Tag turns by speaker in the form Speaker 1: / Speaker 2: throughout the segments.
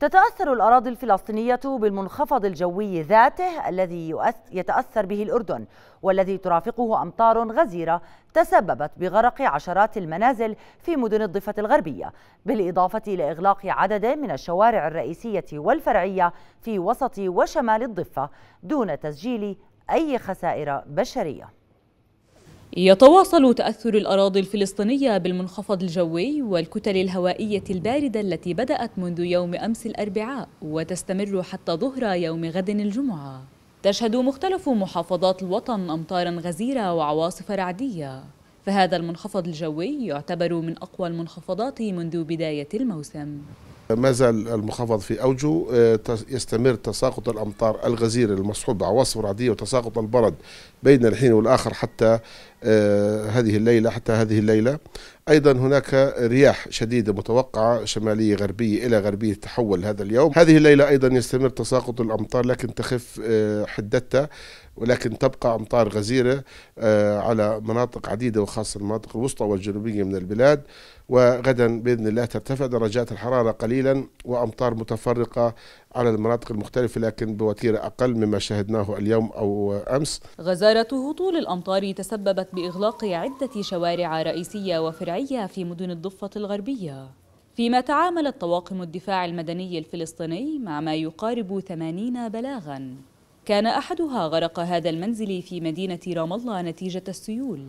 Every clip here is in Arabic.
Speaker 1: تتأثر الأراضي الفلسطينية بالمنخفض الجوي ذاته الذي يتأثر به الأردن والذي ترافقه أمطار غزيرة تسببت بغرق عشرات المنازل في مدن الضفة الغربية بالإضافة إلى إغلاق عدد من الشوارع الرئيسية والفرعية في وسط وشمال الضفة دون تسجيل أي خسائر بشرية
Speaker 2: يتواصل تأثر الأراضي الفلسطينية بالمنخفض الجوي والكتل الهوائية الباردة التي بدأت منذ يوم أمس الأربعاء وتستمر حتى ظهر يوم غد الجمعة تشهد مختلف محافظات الوطن أمطارا غزيرة وعواصف رعدية فهذا المنخفض الجوي يعتبر من أقوى المنخفضات منذ بداية الموسم
Speaker 3: ما زال المنخفض في أوجه آه، يستمر تساقط الأمطار الغزير المصحوب بعواصف رعدية وتساقط البرد بين الحين والآخر حتى آه، هذه الليلة حتى هذه الليلة أيضا هناك رياح شديدة متوقعة شمالية غربية إلى غربية تحول هذا اليوم هذه الليلة أيضا يستمر تساقط الأمطار لكن تخف آه، حدتها ولكن تبقى أمطار غزيرة آه، على مناطق عديدة وخاصة المناطق الوسطى والجنوبية من البلاد وغدا بإذن الله ترتفع درجات الحرارة قليلا وأمطار متفرقة على المناطق المختلفة لكن بوتيرة أقل مما شهدناه اليوم أو أمس
Speaker 2: غزارة هطول الأمطار تسببت بإغلاق عدة شوارع رئيسية وفرعية في مدن الضفة الغربية فيما تعاملت طواقم الدفاع المدني الفلسطيني مع ما يقارب 80 بلاغاً كان أحدها غرق هذا المنزل في مدينة رام الله نتيجة السيول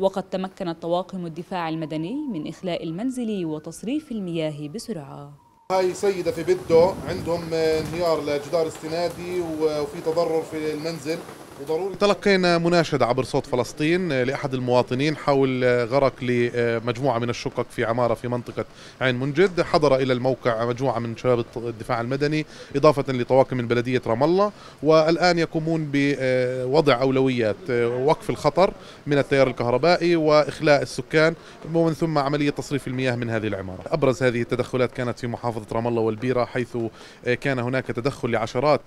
Speaker 2: وقد تمكنت طواقم الدفاع المدني من إخلاء المنزل وتصريف المياه بسرعة
Speaker 4: هاي سيدة في بده عندهم آه، انهيار لجدار استنادي وفي تضرر في المنزل وضروري تلقينا مناشدة عبر صوت فلسطين لأحد المواطنين حول غرق لمجموعة من الشقق في عمارة في منطقة عين منجد حضر إلى الموقع مجموعة من شباب الدفاع المدني إضافة لطواقم من بلدية رام الله والآن يقومون بوضع أولويات وقف الخطر من التيار الكهربائي وإخلاء السكان ومن ثم عملية تصريف المياه من هذه العمارة أبرز هذه التدخلات كانت في محافظة رام الله والبيرة حيث كان هناك تدخل لعشرات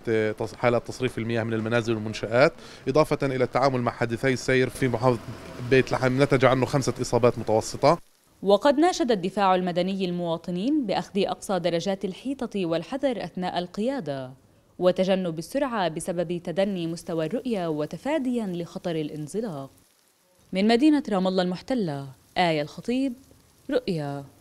Speaker 4: حالات تصريف المياه من المنازل والمنشآت إضافة إلى التعامل مع حادثي السير في محافظة بيت لحم نتج عنه خمسة إصابات متوسطة
Speaker 2: وقد ناشد الدفاع المدني المواطنين بأخذ أقصى درجات الحيطة والحذر أثناء القيادة وتجنب السرعة بسبب تدني مستوى الرؤية وتفاديا لخطر الانزلاق من مدينة رام الله المحتلة آية الخطيب رؤيا